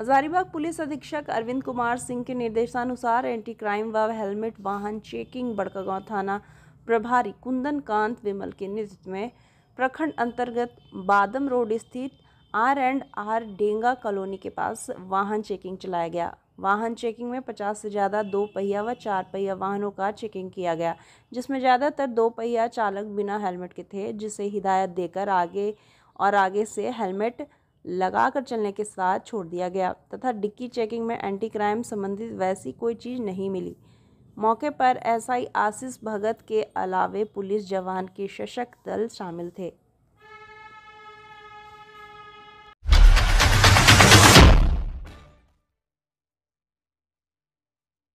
Hazaribagh police अधीक्षक अरविंद कुमार सिंह के निर्देशानुसार एंटी क्राइम व हेलमेट वाहन चेकिंग बड़कागांव थाना प्रभारी कुंदन कांत विमल के नेतृत्व में प्रखंड अंतर्गत बादम रोड स्थित R and R Denga colony के पास वाहन चेकिंग चलाया गया वाहन चेकिंग में 50 से ज़्यादा दो पहिया व चार पहिया वाहनों का चेकिंग किया गया जिसमें ज़्यादातर दो पहिया चालक बिना हेलमेट के थे जिसे हिदायत देकर आगे और आगे से हेलमेट लगाकर चलने के साथ छोड़ दिया गया तथा डिक्की चेकिंग में एंटी क्राइम संबंधित वैसी कोई चीज़ नहीं मिली मौके पर एसआई आशीष भगत के अलावे पुलिस जवान के सशक्त दल शामिल थे